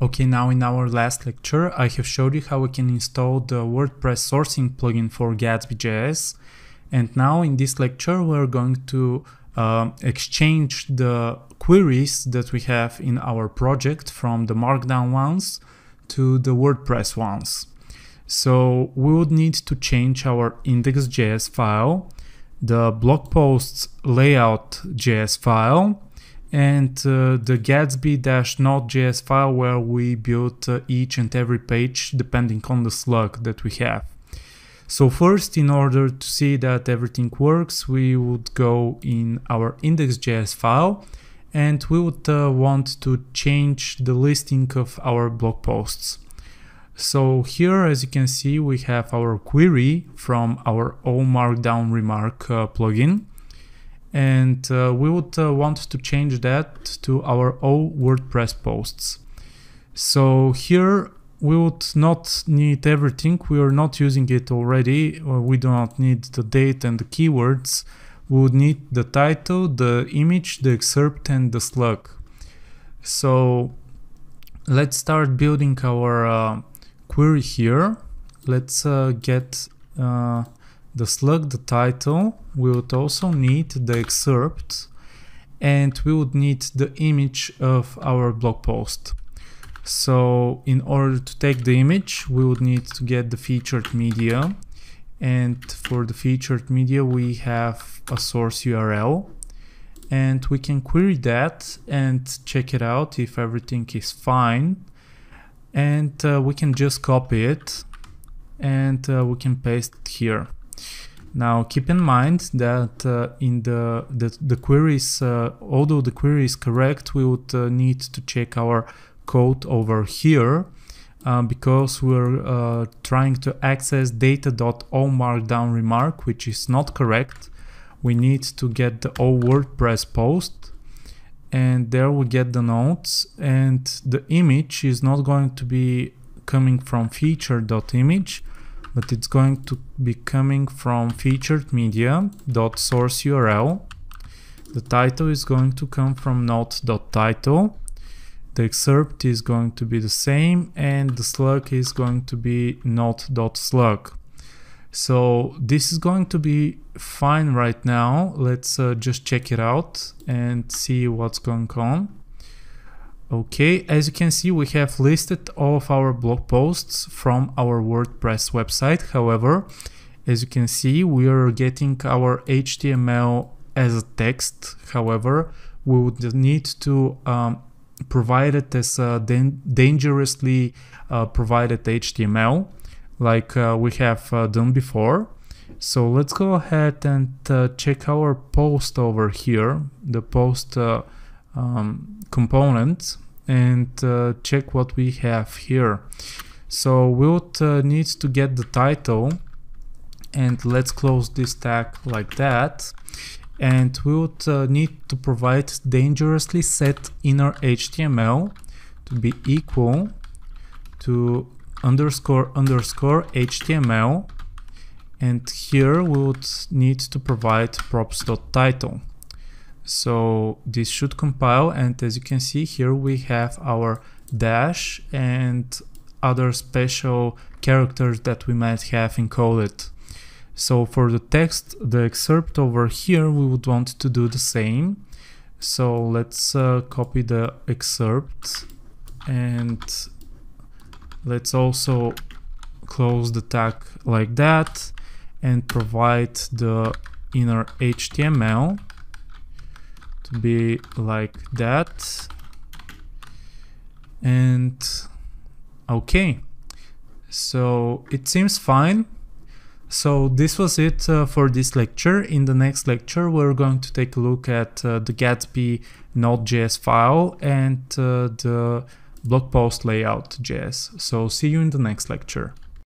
Okay, now in our last lecture, I have showed you how we can install the WordPress sourcing plugin for Gatsby.js. And now in this lecture, we're going to uh, exchange the queries that we have in our project from the Markdown ones to the WordPress ones. So we would need to change our index.js file, the blog posts layout.js file, and uh, the gatsby-node.js file where we build uh, each and every page depending on the slug that we have. So first, in order to see that everything works, we would go in our index.js file and we would uh, want to change the listing of our blog posts. So here, as you can see, we have our query from our own markdown remark uh, plugin and uh, we would uh, want to change that to our all WordPress posts. So here we would not need everything, we are not using it already, uh, we do not need the date and the keywords, we would need the title, the image, the excerpt and the slug. So let's start building our uh, query here. Let's uh, get uh, the slug, the title, we would also need the excerpt and we would need the image of our blog post. So in order to take the image, we would need to get the featured media. And for the featured media, we have a source URL and we can query that and check it out if everything is fine. And uh, we can just copy it and uh, we can paste it here. Now keep in mind that uh, in the, the, the queries, uh, although the query is correct, we would uh, need to check our code over here uh, because we're uh, trying to access remark which is not correct. We need to get the all WordPress post and there we get the nodes and the image is not going to be coming from feature.image, but it's going to be coming from featuredmedia.sourceURL. dot source URL. The title is going to come from note.title. The excerpt is going to be the same and the slug is going to be note.slug. So this is going to be fine right now. Let's uh, just check it out and see what's going on. Okay, as you can see, we have listed all of our blog posts from our WordPress website. However, as you can see, we are getting our HTML as a text. However, we would need to um, provide it as a dangerously uh, provided HTML, like uh, we have uh, done before. So let's go ahead and uh, check our post over here, the post uh, um, component and uh, check what we have here. So we would uh, need to get the title and let's close this tag like that. And we would uh, need to provide dangerously set inner HTML to be equal to underscore underscore HTML. And here we would need to provide props.title. So this should compile and as you can see here we have our dash and other special characters that we might have encoded. So for the text, the excerpt over here, we would want to do the same. So let's uh, copy the excerpt and let's also close the tag like that and provide the inner HTML to be like that and okay so it seems fine so this was it uh, for this lecture in the next lecture we're going to take a look at uh, the gatsby node.js file and uh, the blog post layout.js so see you in the next lecture